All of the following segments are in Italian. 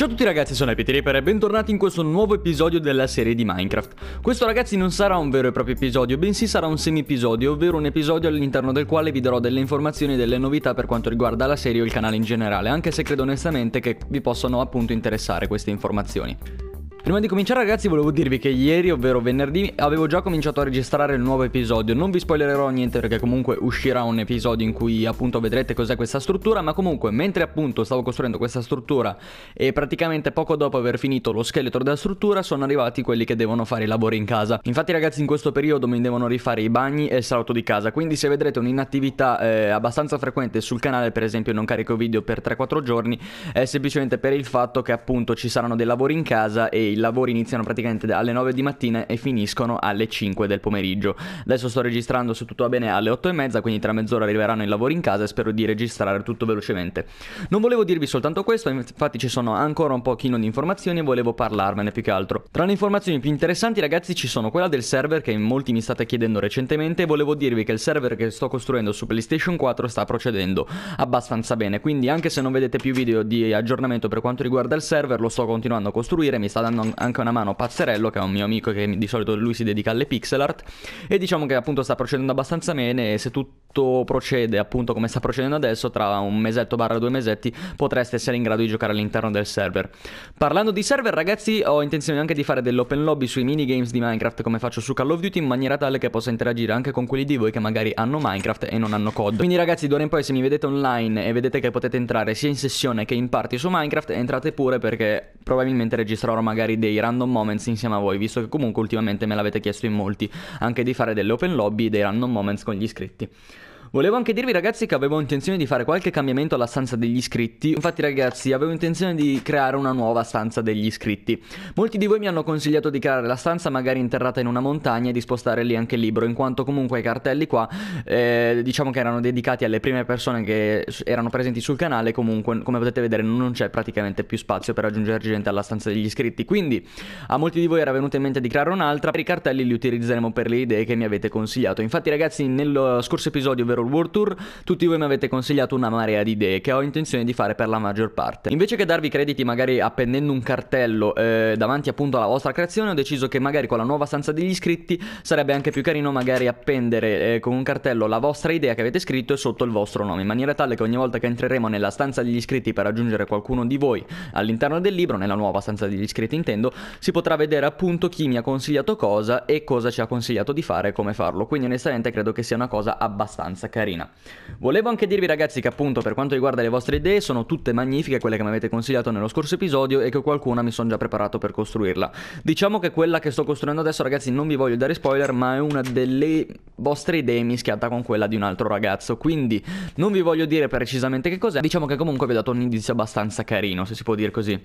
Ciao a tutti ragazzi, sono Epitriper e bentornati in questo nuovo episodio della serie di Minecraft. Questo ragazzi non sarà un vero e proprio episodio, bensì sarà un semi-episodio, ovvero un episodio all'interno del quale vi darò delle informazioni e delle novità per quanto riguarda la serie o il canale in generale, anche se credo onestamente che vi possano appunto interessare queste informazioni. Prima di cominciare ragazzi volevo dirvi che ieri, ovvero venerdì, avevo già cominciato a registrare il nuovo episodio, non vi spoilerò niente perché comunque uscirà un episodio in cui appunto vedrete cos'è questa struttura, ma comunque mentre appunto stavo costruendo questa struttura e praticamente poco dopo aver finito lo scheletro della struttura sono arrivati quelli che devono fare i lavori in casa. Infatti ragazzi in questo periodo mi devono rifare i bagni e il salotto di casa, quindi se vedrete un'inattività eh, abbastanza frequente sul canale, per esempio non carico video per 3-4 giorni, è semplicemente per il fatto che appunto ci saranno dei lavori in casa e i lavori iniziano praticamente alle 9 di mattina e finiscono alle 5 del pomeriggio. Adesso sto registrando se tutto va bene alle 8 e mezza, quindi tra mezz'ora arriveranno i lavori in casa e spero di registrare tutto velocemente. Non volevo dirvi soltanto questo, infatti ci sono ancora un pochino di informazioni e volevo parlarvene più che altro. Tra le informazioni più interessanti ragazzi ci sono quella del server che molti mi state chiedendo recentemente e volevo dirvi che il server che sto costruendo su PlayStation 4 sta procedendo abbastanza bene, quindi anche se non vedete più video di aggiornamento per quanto riguarda il server lo sto continuando a costruire, mi sta dando dando anche una mano a Pazzerello, che è un mio amico che di solito lui si dedica alle pixel art, e diciamo che appunto sta procedendo abbastanza bene e se tutto procede appunto come sta procedendo adesso, tra un mesetto barra due mesetti potreste essere in grado di giocare all'interno del server. Parlando di server ragazzi, ho intenzione anche di fare dell'open lobby sui minigames di Minecraft come faccio su Call of Duty in maniera tale che possa interagire anche con quelli di voi che magari hanno Minecraft e non hanno COD. Quindi ragazzi, d'ora in poi se mi vedete online e vedete che potete entrare sia in sessione che in party su Minecraft, entrate pure perché probabilmente registrerò magari magari dei random moments insieme a voi, visto che comunque ultimamente me l'avete chiesto in molti, anche di fare delle open lobby dei random moments con gli iscritti. Volevo anche dirvi ragazzi che avevo intenzione di fare qualche cambiamento alla stanza degli iscritti. Infatti ragazzi avevo intenzione di creare una nuova stanza degli iscritti. Molti di voi mi hanno consigliato di creare la stanza magari interrata in una montagna e di spostare lì anche il libro, in quanto comunque i cartelli qua eh, diciamo che erano dedicati alle prime persone che erano presenti sul canale, comunque come potete vedere non c'è praticamente più spazio per aggiungere gente alla stanza degli iscritti. Quindi a molti di voi era venuto in mente di creare un'altra, per i cartelli li utilizzeremo per le idee che mi avete consigliato. Infatti ragazzi nello scorso episodio, ovvero World Tour, tutti voi mi avete consigliato una marea di idee che ho intenzione di fare per la maggior parte. Invece che darvi crediti magari appendendo un cartello eh, davanti appunto alla vostra creazione, ho deciso che magari con la nuova stanza degli iscritti sarebbe anche più carino magari appendere eh, con un cartello la vostra idea che avete scritto e sotto il vostro nome, in maniera tale che ogni volta che entreremo nella stanza degli iscritti per raggiungere qualcuno di voi all'interno del libro, nella nuova stanza degli iscritti intendo, si potrà vedere appunto chi mi ha consigliato cosa e cosa ci ha consigliato di fare e come farlo. Quindi onestamente credo che sia una cosa abbastanza carina. Volevo anche dirvi ragazzi che appunto per quanto riguarda le vostre idee sono tutte magnifiche quelle che mi avete consigliato nello scorso episodio e che qualcuna mi sono già preparato per costruirla. Diciamo che quella che sto costruendo adesso ragazzi non vi voglio dare spoiler ma è una delle vostre idee mischiata con quella di un altro ragazzo quindi non vi voglio dire precisamente che cos'è diciamo che comunque vi ho dato un indizio abbastanza carino se si può dire così.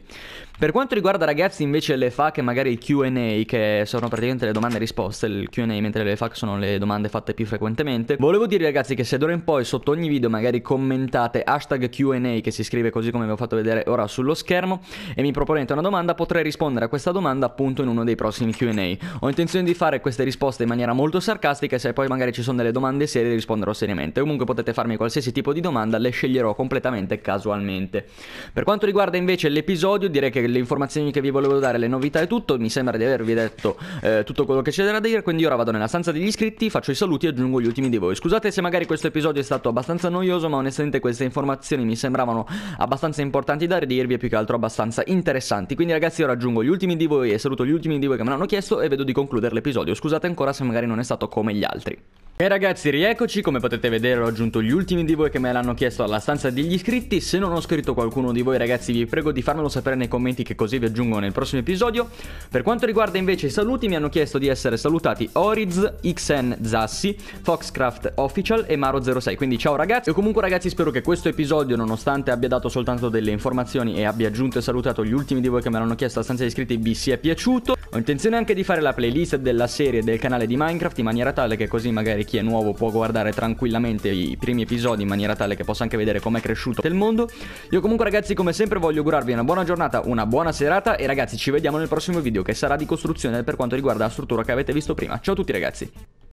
Per quanto riguarda ragazzi invece le FAQ e magari il Q&A che sono praticamente le domande risposte il Q&A mentre le FAQ sono le domande fatte più frequentemente volevo dirvi ragazzi ragazzi che se d'ora in poi sotto ogni video magari commentate hashtag Q&A che si scrive così come vi ho fatto vedere ora sullo schermo e mi proponete una domanda potrei rispondere a questa domanda appunto in uno dei prossimi Q&A. Ho intenzione di fare queste risposte in maniera molto sarcastica e se poi magari ci sono delle domande serie risponderò seriamente. Comunque potete farmi qualsiasi tipo di domanda, le sceglierò completamente casualmente. Per quanto riguarda invece l'episodio direi che le informazioni che vi volevo dare, le novità e tutto, mi sembra di avervi detto eh, tutto quello che c'è da dire, quindi ora vado nella stanza degli iscritti, faccio i saluti e aggiungo gli ultimi di voi. Scusate se magari magari questo episodio è stato abbastanza noioso, ma onestamente queste informazioni mi sembravano abbastanza importanti da ridirvi e più che altro abbastanza interessanti. Quindi ragazzi io raggiungo gli ultimi di voi e saluto gli ultimi di voi che me l'hanno chiesto e vedo di concludere l'episodio. Scusate ancora se magari non è stato come gli altri. E ragazzi rieccoci, come potete vedere ho aggiunto gli ultimi di voi che me l'hanno chiesto alla stanza degli iscritti Se non ho scritto qualcuno di voi ragazzi vi prego di farmelo sapere nei commenti che così vi aggiungo nel prossimo episodio Per quanto riguarda invece i saluti mi hanno chiesto di essere salutati Oriz, XN Zassi, Foxcraft Official e Maro06 Quindi ciao ragazzi e comunque ragazzi spero che questo episodio nonostante abbia dato soltanto delle informazioni E abbia aggiunto e salutato gli ultimi di voi che me l'hanno chiesto alla stanza degli iscritti vi sia piaciuto ho intenzione anche di fare la playlist della serie del canale di Minecraft in maniera tale che così magari chi è nuovo può guardare tranquillamente i primi episodi in maniera tale che possa anche vedere com'è cresciuto il mondo. Io comunque ragazzi come sempre voglio augurarvi una buona giornata, una buona serata e ragazzi ci vediamo nel prossimo video che sarà di costruzione per quanto riguarda la struttura che avete visto prima. Ciao a tutti ragazzi!